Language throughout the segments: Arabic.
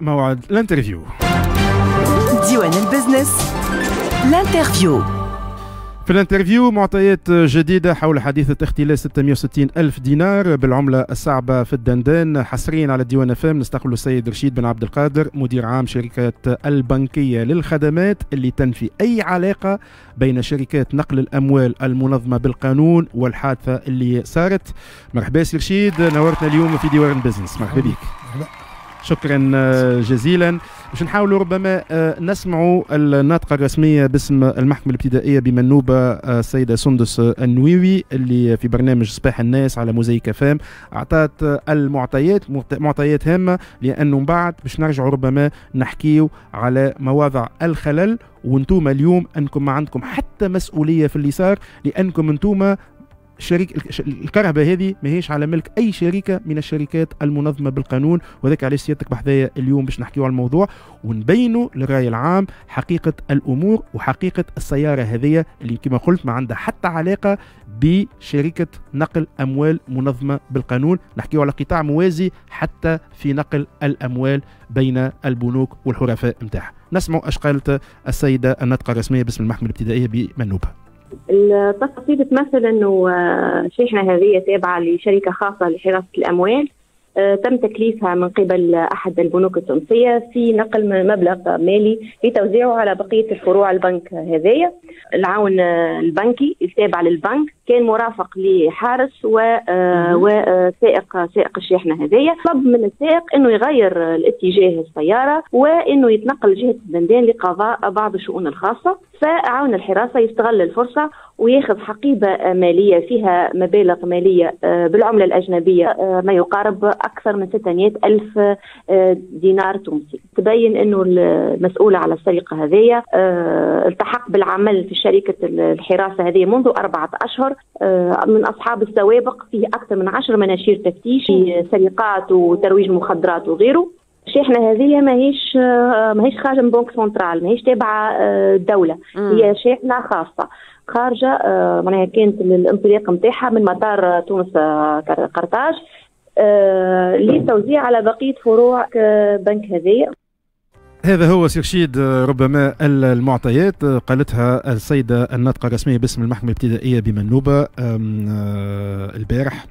موعد الانترفيو ديوان البزنس الانترفيو في الانترفيو معطيات جديدة حول حادثة اختلاس 660 ألف دينار بالعملة الصعبة في الدندان حصريا على الديوان افام نستقبل السيد رشيد بن عبد القادر مدير عام شركة البنكية للخدمات اللي تنفي أي علاقة بين شركات نقل الأموال المنظمة بالقانون والحادثة اللي صارت مرحبا سي رشيد نورتنا اليوم في ديوان بزنس مرحبا بك شكرا آه، جزيلا باش نحاولوا ربما آه، نسمعوا الناطقه الرسميه باسم المحكمه الابتدائيه بمنوبه آه، السيده سندس النويوي اللي في برنامج صباح الناس على موزيكا فام اعطت المعطيات معطيات هامه لانه من بعد باش نرجعوا ربما نحكيو على مواضع الخلل وانتوما اليوم انكم ما عندكم حتى مسؤوليه في اللي صار لانكم انتوما الشريك الكرهبه هذه ماهيش على ملك اي شركه من الشركات المنظمه بالقانون وذاك على سيادتك بحذايا اليوم باش نحكيو على الموضوع ونبينوا للراي العام حقيقه الامور وحقيقه السياره هذه اللي كما قلت ما عندها حتى علاقه بشركه نقل اموال منظمه بالقانون نحكيو على قطاع موازي حتى في نقل الاموال بين البنوك والحرفاء نتاعها نسمع اش قالت السيده الناطقه الرسميه باسم المحكمه الابتدائيه بمنوبه التفاصيل تمثل انه الشحنه هذه تابعه لشركه خاصه لحراسه الاموال آه، تم تكليفها من قبل احد البنوك التونسيه في نقل مبلغ مالي لتوزيعه على بقيه الفروع البنك هذايا العون آه، البنكي التابع للبنك كان مرافق لحارس و آه، وسائق آه، سائق الشاحنه هذايا طلب من السائق انه يغير الاتجاه السياره وانه يتنقل لجهه البندان لقضاء بعض الشؤون الخاصه فعاون الحراسه يستغل الفرصه وياخذ حقيبه ماليه فيها مبالغ ماليه آه، بالعمله الاجنبيه ما يقارب اكثر من 600 الف دينار تونسي تبين انه المسؤول على السرقه هذه التحق بالعمل في شركه الحراسه هذه منذ اربعه اشهر آه، من اصحاب السوابق فيه اكثر من عشر مناشير تفتيش في سرقات وترويج مخدرات وغيره الشاحنه هذه ماهيش آه، ماهيش خارجه من بنك سنترال ماهيش تابعه الدوله آه، هي شاحنه خاصه خارجه معناها كانت الانطلاق نتاعها من مطار تونس قرطاج للتوزيع على بقيه فروع بنك هذه هذا هو سيرشيد آه، ربما المعطيات آه، قالتها السيدة الناطقة الرسمية باسم المحكمة الابتدائية بمنوبة آه، البارح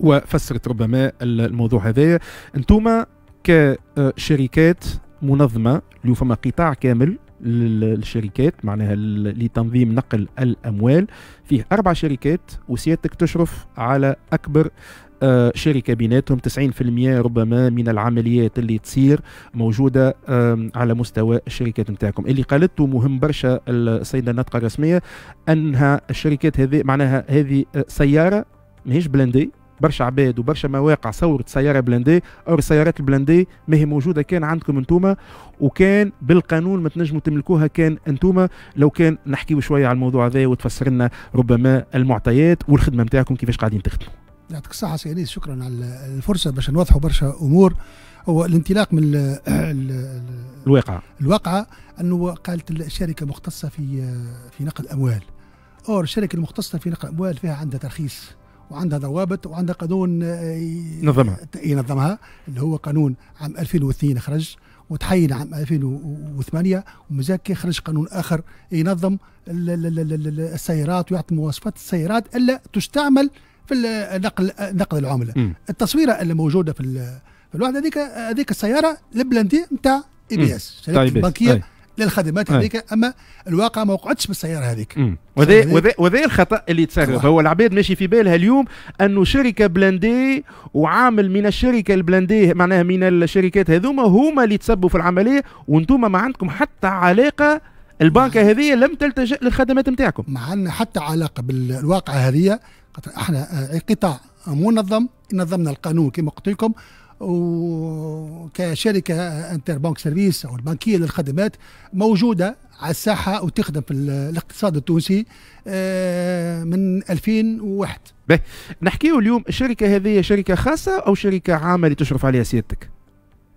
وفسرت ربما الموضوع هذايا انتوما كشركات منظمة اللي فما قطاع كامل للشركات معناها لتنظيم نقل الاموال فيه اربع شركات وسيادتك تشرف على اكبر آه، شركه بيناتهم 90% ربما من العمليات اللي تصير موجوده على مستوى الشركات نتاعكم اللي قالته مهم برشا السيده الناطقه الرسميه انها الشركات هذه معناها هذه آه، سياره ماهيش بلندي برشا عباد وبرشا مواقع صورت سياره بلندي او السيارات البلندي ما هي موجوده كان عندكم انتوما وكان بالقانون ما تنجموا تملكوها كان انتوما لو كان نحكيوا شويه على الموضوع هذا وتفسر لنا ربما المعطيات والخدمه نتاعكم كيفاش قاعدين تخدموا يعطيك الصحة سي أنيس شكرا على الفرصة باش نوضحوا برشا أمور هو الانطلاق من الواقعة الواقعة أنه قالت الشركة مختصة في في نقل الأموال أور الشركة المختصة في نقل الأموال فيها عندها ترخيص وعندها ضوابط وعندها قانون آه، ينظمها ينظمها اللي هو قانون عام 2002 خرج وتحيل عام 2008 ومازال خرج قانون اخر ينظم السيارات ويعطي مواصفات السيارات الا تستعمل في نقل نقل العمله مم. التصويره اللي موجوده في في الوحده هذيك هذيك السياره البلانتي نتاع اي بي اس شركه طيب، البنكيه طيب. للخدمات طيب. هذيك اما الواقع ما وقعتش بالسياره هذيك وذا وذا الخطا اللي تصرف هو العباد ماشي في بالها اليوم انه شركه بلاندي وعامل من الشركه البلاندي معناها من الشركات هذوما هما اللي تسبوا في العمليه وانتم ما عندكم حتى علاقه البنكه هذه لم تلتجئ للخدمات نتاعكم ما عندنا حتى علاقه بالواقع هذه خاطر احنا آه، قطاع منظم نظمنا القانون كما قلت لكم وكشركه انتر بانك سيرفيس او البنكيه للخدمات موجوده على الساحه وتخدم في الاقتصاد التونسي آه، من 2001 به نحكي اليوم الشركه هذه شركه خاصه او شركه عامه اللي تشرف عليها سيادتك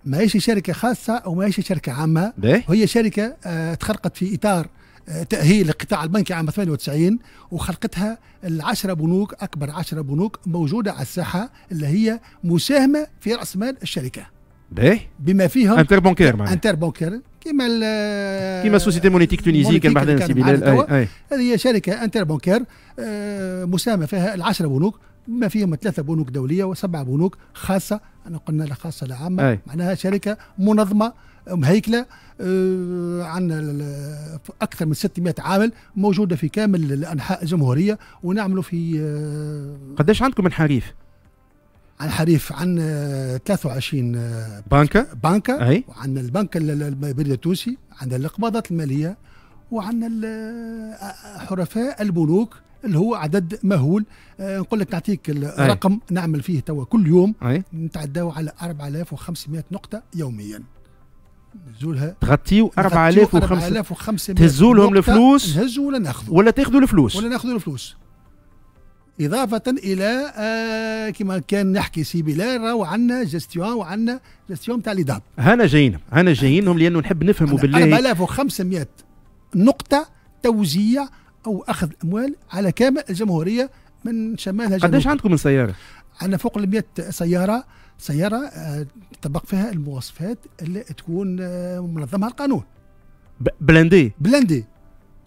ماهيش شركه خاصه او هيش شركه عامه بيه؟ هي شركه آه، تخرقت في اطار تأهيل القطاع البنكي عام 98 وخلقتها العشرة بنوك أكبر عشرة بنوك موجودة على الساحة اللي هي مساهمة في رأس مال الشركة باهي بما فيهم انتر بونكير معناها انتر بونكير كيما كيما سوسيتي مونيتيك تونيزي كان بعدين سي بلال هذه شركه انتر بونكير آه، مساهمه فيها العشره بنوك بما فيهم ثلاثه بنوك دوليه وسبعه بنوك خاصه انا قلنا لا خاصه لا عامه معناها شركه منظمه مهيكله آه، عندنا اكثر من 600 عامل موجوده في كامل انحاء الجمهوريه ونعملوا في آه، قداش عندكم من حريف؟ عن حريف عن 23 آه، بنكة بنكة أي. وعن البنك البريد التونسي عن الاقباضات المالية وعن حرفاء البنوك اللي هو عدد مهول نقول لك نعطيك الرقم أي. نعمل فيه توا كل يوم نتعداو على 4500 نقطة يوميا نزولها تغطيو 4500 تهزوا لهم الفلوس نهزوا ولا ناخذوا ولا تاخذوا الفلوس ولا ناخذوا الفلوس إضافة إلى آه كما كان نحكي سي بلال راهو عندنا جستيون وعندنا جستيون تاع ليداب هنا جايين هنا جايينهم لأنه نحب نفهموا بالله 4500 نقطة توزيع أو أخذ أموال على كامل الجمهورية من شمالها قداش عندكم من سيارة؟ عندنا فوق ال 100 سيارة سياره آه، تطبق فيها المواصفات اللي تكون آه، منظمها القانون بلندي بلندي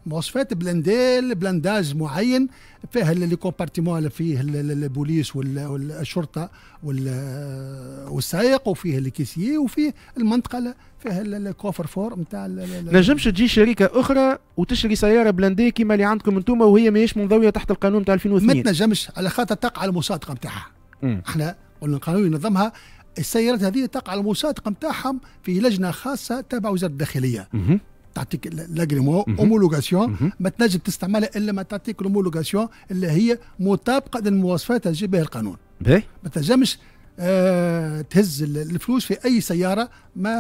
مواصفات بلندي بلنداج معين فيها لي كومبارتيمون اللي فيه البوليس والشرطه آه، والسائق وفيه الكيسيي وفيه المنطقه اللي فيها الكوفر فور نتاع نجمش تجي شركه اخرى وتشري سياره بلندي كيما اللي عندكم انتم وهي ماهيش منضويه تحت القانون نتاع 2002 ما تنجمش على خاطر تقع المصادقه نتاعها احنا قلنا القانون ينظمها السيارات هذه تقع المصادقه نتاعهم في لجنه خاصه تابعه وزاره الداخليه تعطيك لاجريمون اومولوغاسيون ما تنجم تستعملها الا ما تعطيك الاومولوغاسيون اللي هي مطابقه للمواصفات اللي بها القانون باهي ما تنجمش آه تهز الفلوس في اي سياره ما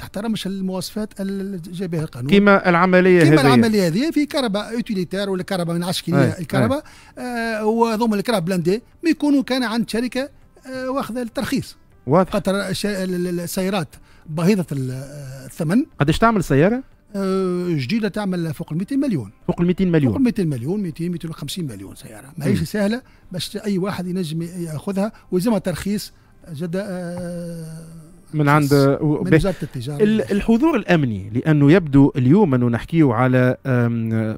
تحترمش المواصفات اللي جا بها القانون كما العمليه هذه كما العمليه هذه في كهرباء يوتيليتير ولا كهرباء من نعرفش كي الكهرباء آه وهذوما الكهرباء بلاندي ما يكونوا كان عند شركه آه واخذه الترخيص واضح خاطر السيارات باهظه الثمن قداش تعمل السياره؟ آه، جديده تعمل فوق ال 200 مليون فوق ال 200 مليون فوق ال 200 مليون 200 250 مليون سياره ماهيش سهله باش اي واحد ينجم ياخذها ويلزمها ترخيص جد آه، من عند من وزاره التجاره الحضور الامني لانه يبدو اليوم انه نحكيه على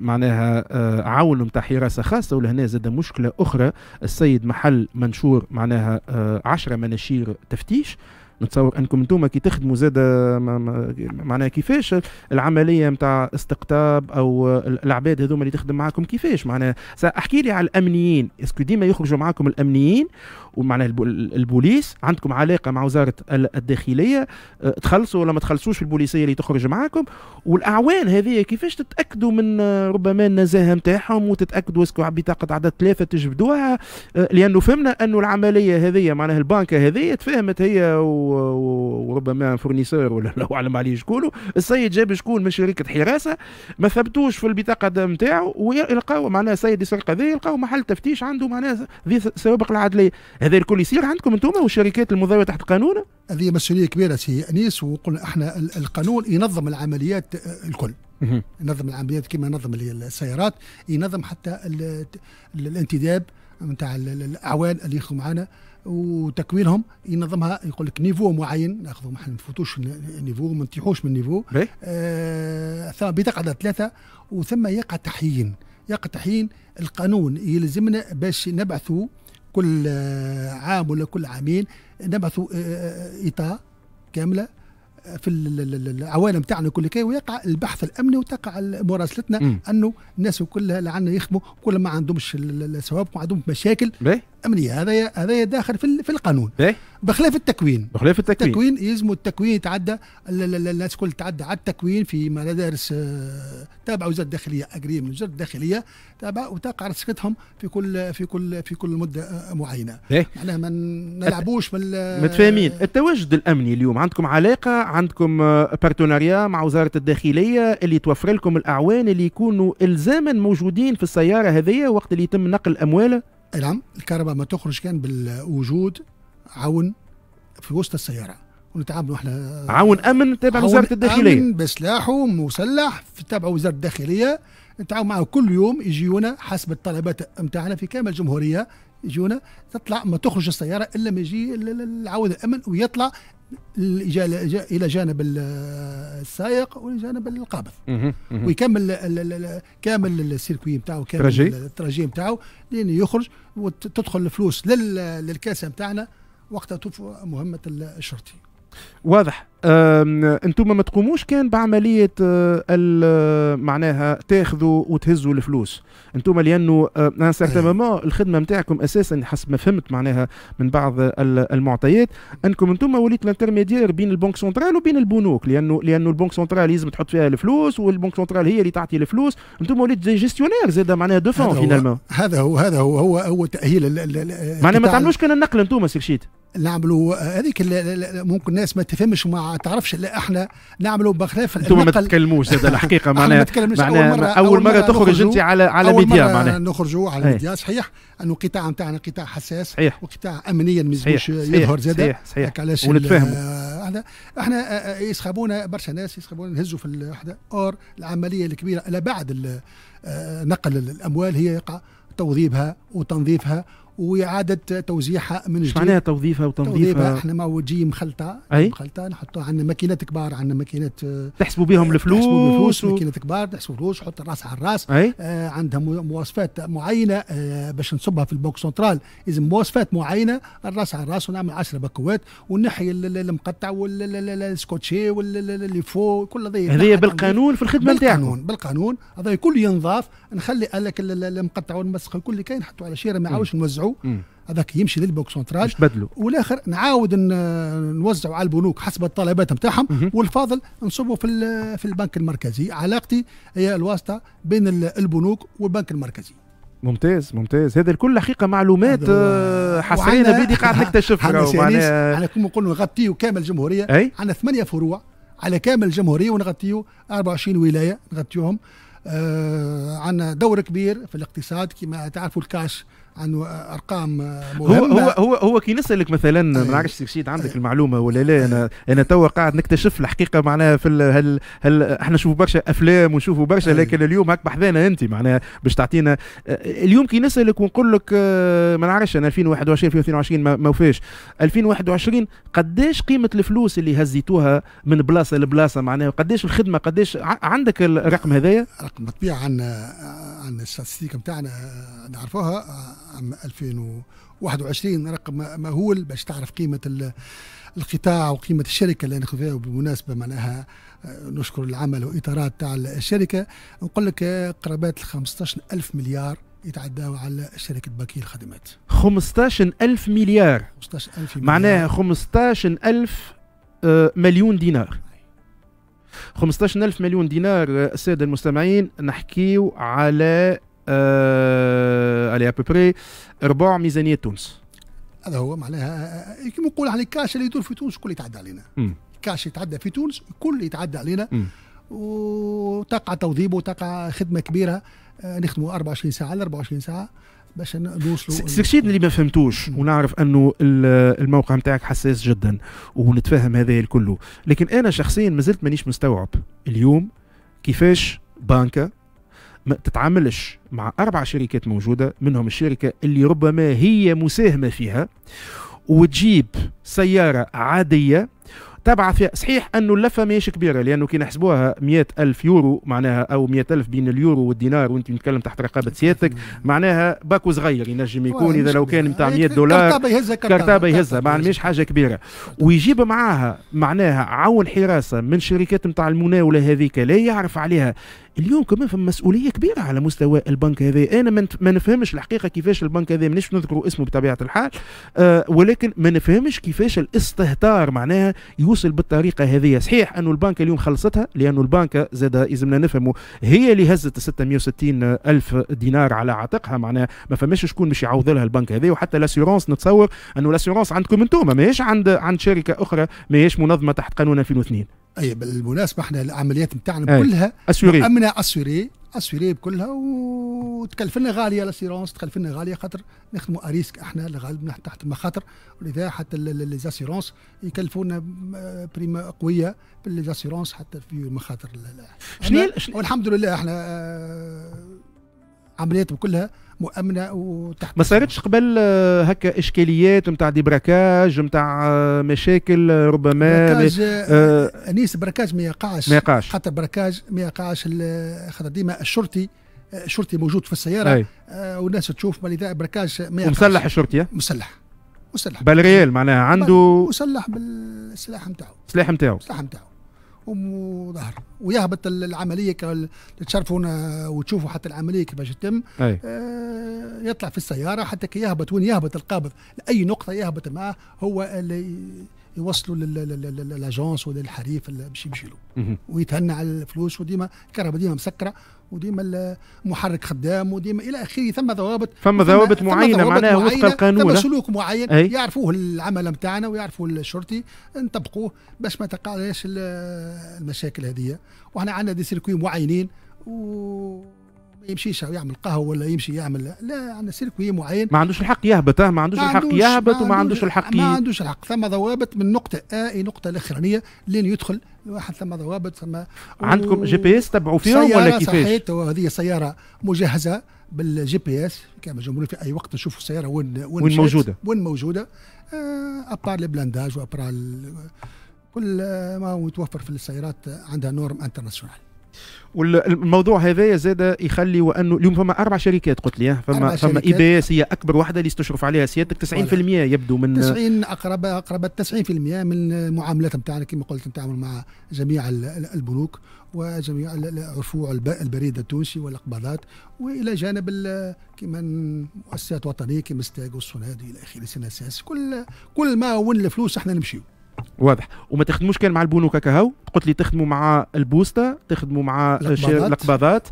معناها آه، عون نتاع حراسه خاصه ولهنا زاد مشكله اخرى السيد محل منشور معناها 10 آه، مناشير تفتيش نتصور انكم انتم كي تخدموا زاد معناها كيفاش العمليه نتاع استقطاب او العباد هذوما اللي تخدم معاكم كيفاش معناها احكي لي على الامنيين اسكو ديما يخرجوا معاكم الامنيين ومعناها البوليس عندكم علاقه مع وزاره الداخليه أه، تخلصوا ولا ما تخلصوش في البوليسيه اللي تخرج معاكم والاعوان هذه كيفاش تتاكدوا من أه، ربما النزاهه نتاعهم وتتاكدوا اسكو بطاقه عدد ثلاثه تجبدوها أه، لانه فهمنا انه العمليه هذه معناها البنكه هذه تفاهمت هي و وربما فورنيسور ولا الله اعلم عليه شكون السيد جاب شكون من شركه حراسه ما ثبتوش في البطاقه نتاعو ولقاو معناها السيد سرق هذا يلقاو محل تفتيش عنده معناها ذي سوابق العدليه هذا الكل يصير عندكم انتم والشركات المضاويه تحت القانون هذه مسؤوليه كبيره سي انيس وقلنا احنا القانون ينظم العمليات الكل ينظم العمليات كما ينظم السيارات ينظم حتى الانتداب نتاع الاعوان اللي يخدموا معنا وتكوينهم ينظمها يقول لك نيفو معين ناخذوا ما نفوتوش نيفو ما نطيحوش من نيفو آه ثم بتقعد ثلاثه وثم يقع تحيين يقع تحيين القانون يلزمنا باش نبعثوا كل آه، عام ولا كل عامين نبعثوا آه، آه، اطاء كامله في العوالم تاعنا كل كي ويقع البحث الامني وتقع مراسلتنا انه الناس كلها لعنا يخدموا كل ما عندهمش الثواب ما عندهمش مشاكل امنيه هذا هذا داخل في في القانون إيه؟ بخلاف التكوين بخلاف التكوين التكوين يلزم التكوين يتعدى الناس الكل تعدى على التكوين في مدارس آه، تابعه وزاره الداخليه اجري من وزاره الداخليه تابعه وتقع رسكتهم في كل في كل في كل مده آه، آه، معينه إيه؟ معناها ما نلعبوش بال متفاهمين التواجد الامني اليوم عندكم علاقه عندكم بارتناريا مع وزاره الداخليه اللي توفر لكم الاعوان اللي يكونوا الزاما موجودين في السياره هذه وقت اللي يتم نقل اموال نعم الكهرباء ما تخرج كان بالوجود عون في وسط السياره ونتعاملوا احنا عون امن تابع وزاره الداخليه عون بسلاحه مسلح تابع وزاره الداخليه نتعاون معه كل يوم يجيونا حسب الطلبات نتاعنا في كامل الجمهوريه يجونا تطلع ما تخرج السياره الا ما يجي العون الامن ويطلع الى جانب السائق جانب القابض ويكمل كامل السيركوي نتاعو كامل التراجي نتاعو لين يخرج وتدخل الفلوس للكاسه نتاعنا وقتها تطفو مهمه الشرطي واضح انتم ما تقوموش كان بعمليه آه، آه، معناها تاخذوا وتهزوا الفلوس انتم لانه آه، ان إيه. الخدمه نتاعكم اساسا حسب ما فهمت معناها من بعض المعطيات انكم انتم وليت الانترميديير بين البنك سنترال وبين البنوك لانه لانه البنك سنترال لازم تحط فيها الفلوس والبنك سنترال هي اللي تعطي الفلوس انتم وليت جيستيونير زاد معناها دو فون هذا هو هذا هو هذا هو هو, تاهيل معناها ما تعملوش كان النقل انتم سيرشيت نعملوا هذيك ممكن الناس ما تفهمش وما تعرفش لا احنا نعملوا بخلاف انتم ما تتكلموش زاد الحقيقه معناها معناها اول مره, أول مرة, مرة تخرج انت على على ميديا معناها نخرجوا على إيه. ميديا صحيح انه القطاع نتاعنا قطاع حساس صحيح وقطاع امنيا مازالوش يظهر زاد صحيح صحيح علاش ونتفاهموا احنا احنا آه، آه، برشا ناس يسخبونا نهزوا في الوحدة اور العمليه الكبيره الى بعد آه، نقل الاموال هي يقع توظيفها وتنظيفها واعاده توزيعها من جديد معناها توظيفها وتنظيفها؟ توظيفها احنا ما تجي مخلطه أي؟ مخلطه نحطوها عندنا ماكينات كبار عندنا ماكينات آه، تحسبوا بهم آه، الفلوس تحسبوا الفلوس و... ماكينات كبار تحسبوا فلوس حط الراس على الراس أي؟ آه عندها مواصفات معينه آه باش نصبها في البوك سنترال اذا مواصفات معينه الراس على الراس ونعمل 10 باكوات ونحي المقطع والسكوتشي واللي فو كل هذا هذه بالقانون في الخدمه نتاعك بالقانون بالقانون هذا الكل ينظاف نخلي لك المقطع والمسخ الكل كاين نحطوا على شيره ما عاوش نوزعوا نوزعوا هذاك يمشي للبنوك سنترال تبدلوا والاخر نعاود نوزعوا على البنوك حسب الطلبات نتاعهم والفاضل نصبوا في في البنك المركزي علاقتي هي الواسطه بين البنوك والبنك المركزي ممتاز ممتاز هذا الكل حقيقه معلومات آه، حصريه بدي قاعد نكتشفها معناها احنا كما نقولوا نغطيو كامل الجمهوريه عندنا ثمانيه فروع على كامل الجمهوريه ونغطيو 24 ولايه نغطيوهم آه عندنا دور كبير في الاقتصاد كما تعرفوا الكاش عن ارقام مهمه هو هو هو, هو كي نسالك مثلا ما نعرفش سيكشيت عندك المعلومه ولا لا انا انا توا قاعد نكتشف الحقيقه معناها في هل هل احنا نشوفوا برشا افلام ونشوفوا برشا لكن اليوم هاك بحذانا انت معناها باش تعطينا اليوم كي نسالك ونقول لك آه، ما نعرفش انا 2021 2022 ما وفاش 2021 قداش قيمه الفلوس اللي هزيتوها من بلاصه لبلاصه معناها قداش الخدمه قداش عندك الرقم هذايا؟ رقم بالطبيعه عندنا عندنا الستاتستيك نتاعنا آه، نعرفوها آه، عام 2021 رقم مهول باش تعرف قيمه القطاع وقيمه الشركه اللي ناخذ فيها وبالمناسبه معناها آه، نشكر العمل واطارات تاع الشركه نقول لك آه، قرابات ال 15 ألف مليار يتعداوا على شركة باكي الخدمات 15 ألف مليار 15 ألف مليار معناها 15 آه، ألف مليون دينار 15 ألف مليون دينار السادة المستمعين نحكيو على آه، على ا بري ربع ميزانيه تونس هذا هو معناها كيما نقول على الكاش اللي يدور في تونس الكل يتعدى علينا الكاش يتعدى في تونس الكل يتعدى علينا وتقع توظيب وتقع خدمه كبيره آه، نخدموا 24 ساعه على 24 ساعه باش نوصلوا سيرشيد اللي ما فهمتوش ونعرف انه الموقع نتاعك حساس جدا ونتفاهم هذا الكل لكن انا شخصيا ما زلت مانيش مستوعب اليوم كيفاش بانكا ما تتعاملش مع أربع شركات موجودة منهم الشركة اللي ربما هي مساهمة فيها وتجيب سيارة عادية تبع فيها صحيح انه اللفه ماهيش كبيره لانه كي نحسبوها مئة الف يورو معناها او مئة الف بين اليورو والدينار وانت نتكلم تحت رقابه سيادتك معناها باكو صغير ينجم يكون اذا لو كان نتاع 100 دولار كرتابه يهزها كرتابه يهزها ماهيش حاجه كبيره ويجيب معاها معناها عون حراسه من شركات نتاع المناوله هذيك لا يعرف عليها اليوم كمان فما مسؤوليه كبيره على مستوى البنك هذا انا ما نفهمش الحقيقه كيفاش البنك هذا مانيش نذكر اسمه بطبيعه الحال آه ولكن ما نفهمش كيفاش الاستهتار معناها يوصل بالطريقه هذه صحيح انه البنك اليوم خلصتها لانه البنك زاد يلزمنا نفهموا هي اللي هزت 660 الف دينار على عاتقها معناها ما فماش شكون باش يعوض لها البنك هذا وحتى لاسيورونس نتصور انه لاسيورونس عندكم انتم ماهيش عند عند شركه اخرى ماهيش منظمه تحت قانون 2002 اي بالمناسبه احنا العمليات نتاعنا كلها اسوري امنا اسوري اسوري كلها وتكلف لنا غاليه لاسيرونس تكلف لنا غاليه خاطر نخدموا اريسك احنا الغالب تحت المخاطر ولذا حتى ليزاسيرونس يكلفونا آه، بريما قويه بالليزاسيرونس حتى في المخاطر شنو والحمد لله احنا آه، عملياتهم كلها مؤمنه وتحت ما صارتش قبل آه، هكا اشكاليات نتاع دي براكاج نتاع آه، مشاكل آه، ربما براكاج آه انيس براكاج ما يقعش ما يقعش حتى براكاج ما يقعش خاطر ديما الشرطي الشرطي موجود في السياره آه والناس تشوف لذا براكاج ما يقعش مسلح الشرطي مسلح مسلح بالريال معناها عنده مسلح بالسلاح نتاعو السلاح نتاعو السلاح نتاعو وظهر ويهبط العمليه تشرفون وتشوفوا حتى العمليه كيفاش تتم آه يطلع في السياره حتى كي يهبط وين يهبط القابض لاي نقطه يهبط معه هو اللي يوصلوا للاجونس ولا الحريف باش يمشي له ويتهنى على الفلوس وديما الكهرباء ديما مسكره وديما المحرك خدام وديما الى اخره ثم ضوابط فما ضوابط معينه معناها وفق القانون ثم سلوك معين أي؟ يعرفوه العمل نتاعنا ويعرفوه الشرطي نطبقوه باش ما تقعش المشاكل هذه وحنا عندنا دي سيركوي معينين و ما يمشيش يعمل قهوه ولا يمشي يعمل لا عندنا سيركوي معين ما عندوش الحق يهبط ما عندوش الحق يهبط وما عندوش الحق ما عندوش الحق ثم ضوابط من نقطه ا الى نقطه الاخرانيه لين يدخل الواحد ثم ضوابط ثم عندكم جي بي اس تبعوا فيهم ولا كيفاش؟ صحيت وهذه سياره مجهزه بالجي بي اس كما جمهور في اي وقت نشوفوا السياره وين وين, وين موجوده وين موجوده آه، ابار البلانداج وابار كل آه، ما متوفر في السيارات عندها نورم انترناسيونال والموضوع هذايا زاد يخلي وانه اليوم فما اربع شركات قلت لي فما فما اي بي اس هي اكبر وحده اللي تشرف عليها سيادتك 90% يبدو من 90 اقرب اقرب 90% من المعاملات نتاعنا كما قلت نتعامل مع جميع البنوك وجميع رفوع البريد التونسي والاقباضات والى جانب كما مؤسسات وطنيه كما ستاج والسناد الى اخره كل كل ما ون الفلوس احنا نمشيو واضح وما تخدموش كان مع البنوك كاكاو قلت لي تخدموا مع البوستا تخدموا مع القباضات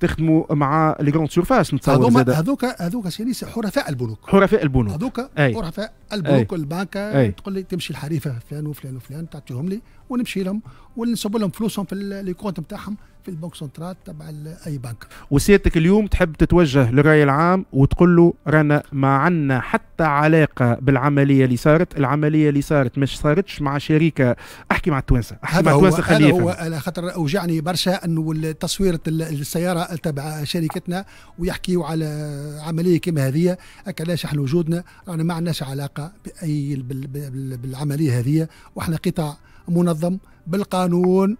تخدموا مع لي كروند سيرفاس نتصور هذوك هذوك سيدي حرفاء البنوك حرفاء البنوك هذوك حرفاء البنوك البنكة تقول لي تمشي الحريفه فلان وفلان وفلان تعطيهم لي ونمشي لهم ونصب لهم فلوسهم في لي كونت نتاعهم في البنك سنترال تبع اي بنك وسيادتك اليوم تحب تتوجه للراي العام وتقول له رانا ما عندنا حتى علاقه بالعمليه اللي صارت العمليه اللي صارت مش صارتش مع شركه احكي مع التوانسه احكي مع التوانسه خليه هو على خاطر اوجعني برشا انه تصوير السياره تبع شركتنا ويحكيوا على عمليه كما هذه علاش احنا وجودنا رانا ما عندناش علاقه باي بالعمليه هذه واحنا قطاع منظم بالقانون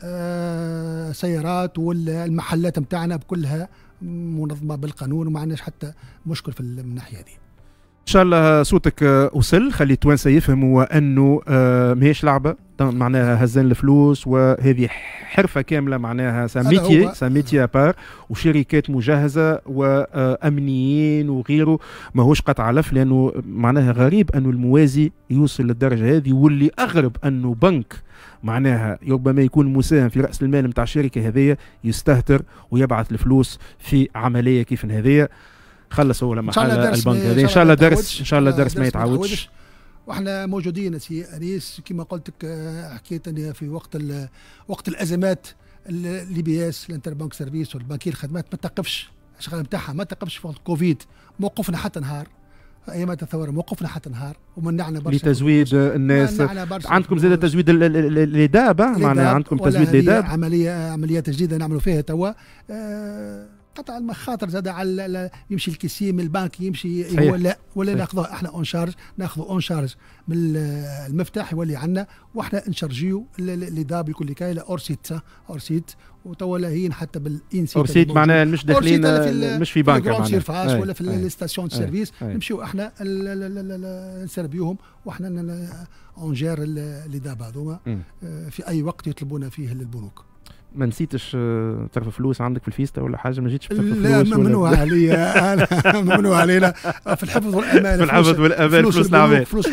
آه، سيارات والمحلات متاعنا بكلها منظمه بالقانون وما عندناش حتى مشكل في الناحيه هذه ان شاء الله صوتك وصل خلي التوانسه يفهموا انه آه، ماهيش لعبه معناها هزان الفلوس وهذه حرفه كامله معناها ساميتي ساميتي بار وشركات مجهزه وامنيين وغيره ماهوش قطع لف لانه معناها غريب انه الموازي يوصل للدرجه هذه واللي اغرب انه بنك معناها ربما يكون مساهم في راس المال نتاع الشركه هذه يستهتر ويبعث الفلوس في عمليه كيف هذه خلصوا لما حل البنك ان شاء الله درس ان شاء الله درس ما يتعودش واحنا موجودين سي انيس كما قلت لك آه، حكيت انا في وقت وقت الازمات اللي بي اس الانتر بانك سيرفيس والبنكيه الخدمات ما توقفش الشغل نتاعها ما توقفش في وقت الكوفيد موقفنا حتى نهار ايامات الثوره موقفنا حتى نهار ومنعنا برشا لتزويد الناس عندكم زاد تزويد الادابه آه، معناها عندكم تزويد الاداب عمليه عمليات جديده نعملوا فيها توا آه، قطع المخاطر زاد على يمشي من البنك يمشي ولا ولا ناخذه احنا اون شارج ناخذ اون شارج من المفتاح يولي عندنا واحنا نشارجيو لي داب بكل كاي اورسيت اورسيت وتوا لاهين حتى بالانسيت اورسيت معناها مش داخلين مش في بنك معناها سيرفاس أي. ولا في الستاسيون سيرفيس نمشيو احنا نسربيوهم واحنا جير لي داب هذوما آه، في اي وقت يطلبون فيه للبنوك ما نسيتش آه، تصرف فلوس عندك في الفيستا ولا حاجه ما جيتش لا ممنوع عليا ممنوع علينا في الحفظ والامان في الحفظ والامان فلوس العباد فلوس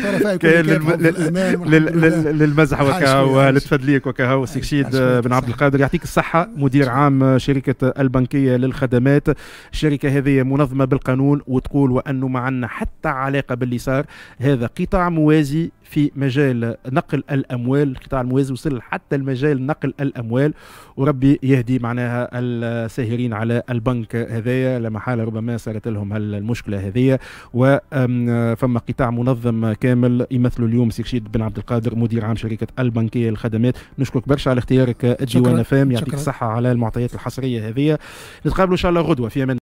للمزح وكهو للتفدليك وكهو السي بن عبد القادر يعطيك الصحه مدير عام آه، شركه البنكيه للخدمات الشركه هذه منظمه بالقانون وتقول وانه ما عندنا حتى علاقه باللي صار هذا قطاع موازي في مجال نقل الاموال القطاع الموازي وصل حتى المجال نقل الاموال وربي يهدي معناها الساهرين على البنك هذايا لا محاله ربما صارت لهم المشكله هذه وفما قطاع منظم كامل يمثل اليوم سي رشيد بن عبد القادر مدير عام شركه البنكيه للخدمات نشكرك برشا على اختيارك الديوان فام يعطيك الصحه على المعطيات الحصريه هذه نتقابلوا ان شاء الله غدوه في امان